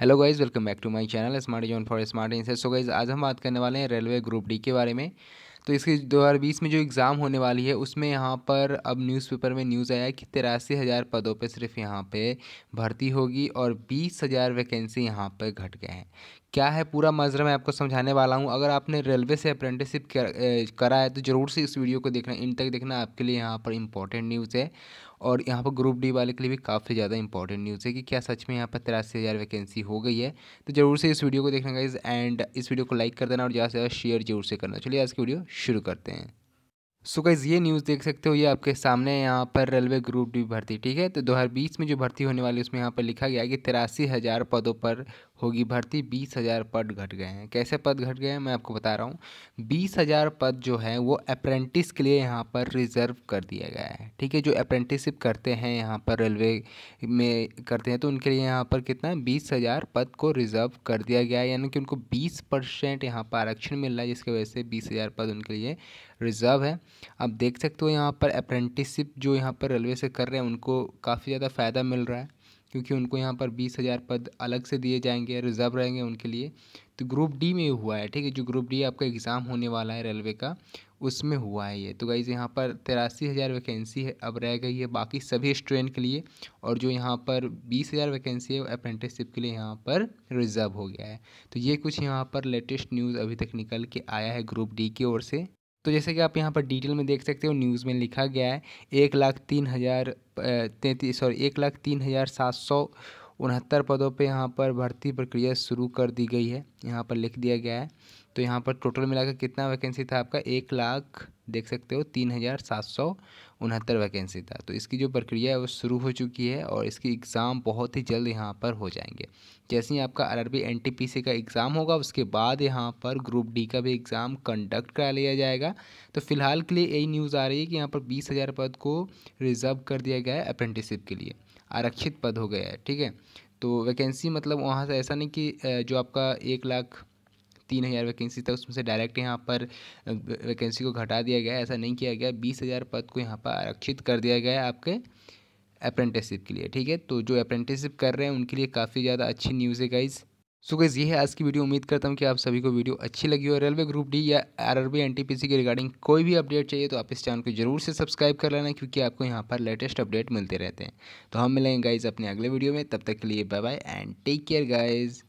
hello guys welcome back to my channel smart zone for smart इंसेस so guys आज हम बात करने वाले हैं रेलवे ग्रुप डी के बारे में तो इसके 2020 में जो एग्ज़ाम होने वाली है उसमें यहाँ पर अब न्यूज़पेपर में न्यूज़ आया है कि तिरासी हज़ार पदों पे सिर्फ यहाँ पे भर्ती होगी और बीस हज़ार वैकेंसी यहाँ पर घट गए हैं क्या है पूरा मजरा मैं आपको समझाने वाला हूँ अगर आपने रेलवे से अप्रेंटिसशिप करा है तो ज़रूर से इस वीडियो को देखना इन तक देखना आपके लिए यहाँ पर इंपॉर्टेंट न्यूज़ है और यहाँ पर ग्रुप डी वाले के लिए भी काफ़ी ज़्यादा इंपॉर्टेंट न्यूज़ है कि क्या सच में यहाँ पर तिरासी हज़ार वैकेंसी हो गई है तो ज़रूर से इस वीडियो को देखना गाइज एंड इस वीडियो को लाइक कर देना और ज़्यादा से ज़्यादा शेयर जरूर से करना चलिए आज की वीडियो शुरू करते हैं सो गाइज ये न्यूज़ देख सकते हो ये आपके सामने यहाँ पर रेलवे ग्रुप डी भर्ती ठीक है तो 2020 में जो भर्ती होने वाली उसमें यहाँ पर लिखा गया है कि तिरासी हज़ार पदों पर होगी भर्ती बीस हज़ार पद घट गए हैं कैसे पद घट गए हैं मैं आपको बता रहा हूँ बीस हज़ार पद जो है वो अप्रेंटिस के लिए यहाँ पर रिज़र्व कर दिया गया है ठीक है जो अप्रेंटिसिप करते हैं यहाँ पर रेलवे में करते हैं तो उनके लिए यहाँ पर कितना बीस हज़ार पद को रिज़र्व कर दिया गया है यानी कि उनको बीस परसेंट यहाँ पर आरक्षण मिल रहा है जिसकी वजह से बीस हज़ार पद उनके लिए रिज़र्व है आप देख सकते हो यहाँ पर अप्रेंटिसिप जो यहाँ पर रेलवे से कर रहे हैं उनको काफ़ी ज़्यादा फ़ायदा मिल रहा है क्योंकि उनको यहाँ पर बीस हज़ार पद अलग से दिए जाएंगे रिजर्व रहेंगे उनके लिए तो ग्रुप डी में हुआ है ठीक है जो ग्रुप डी आपका एग्ज़ाम होने वाला है रेलवे का उसमें हुआ है ये तो गाइज़ यहाँ पर तिरासी हज़ार वैकेंसी है अब रह गई है बाकी सभी स्टूडेंट के लिए और जो यहाँ पर बीस हज़ार वैकेंसी है अप्रेंटिसशिप के लिए यहाँ पर रिज़र्व हो गया है तो ये कुछ यहाँ पर लेटेस्ट न्यूज़ अभी तक निकल के आया है ग्रुप डी की ओर से तो जैसे कि आप यहाँ पर डिटेल में देख सकते हो न्यूज़ में लिखा गया है एक लाख तीन हज़ार तैंतीस सॉरी एक लाख तीन हज़ार सात सौ उनहत्तर पदों पे यहाँ पर भर्ती प्रक्रिया शुरू कर दी गई है यहाँ पर लिख दिया गया है तो यहाँ पर टोटल मिलाकर कितना वैकेंसी था आपका एक लाख देख सकते हो तीन हज़ार सात सौ उनहत्तर वैकेंसी था तो इसकी जो प्रक्रिया है वो शुरू हो चुकी है और इसकी एग्ज़ाम बहुत ही जल्द यहाँ पर हो जाएंगे जैसे ही आपका R R N T P C का एग्ज़ाम होगा उसके बाद यहाँ पर ग्रुप डी का भी एग्ज़ाम कंडक्ट करा लिया जाएगा तो फिलहाल के लिए यही न्यूज़ आ रही है कि यहाँ पर बीस हज़ार पद को रिज़र्व कर दिया गया है अप्रेंटिसिप के लिए आरक्षित पद हो गया है ठीक है तो वैकेंसी मतलब वहाँ से ऐसा नहीं कि जो आपका एक लाख तीन हज़ार वैकेंसी था उसमें से डायरेक्ट यहाँ पर वैकेंसी को घटा दिया गया ऐसा नहीं किया गया बीस हज़ार पद को यहाँ पर आरक्षित कर दिया गया है आपके अप्रेंटिसशिप के लिए ठीक है तो जो अप्रेंटिसशिप कर रहे हैं उनके लिए काफ़ी ज़्यादा अच्छी न्यूज़ है गाइज़ सो गैस ये है आज की वीडियो उम्मीद करता हूँ कि आप सभी को वीडियो अच्छी लगी हो रेलवे ग्रुप डी या आरआरबी एनटीपीसी के रिगार्डिंग कोई भी अपडेट चाहिए तो आप इस चैनल को जरूर से सब्सक्राइब कर लेना क्योंकि आपको यहाँ पर लेटेस्ट अपडेट मिलते रहते हैं तो हम मिलेंगे गाइज अपने अगले वीडियो में तब तक के लिए bye bye and take care guys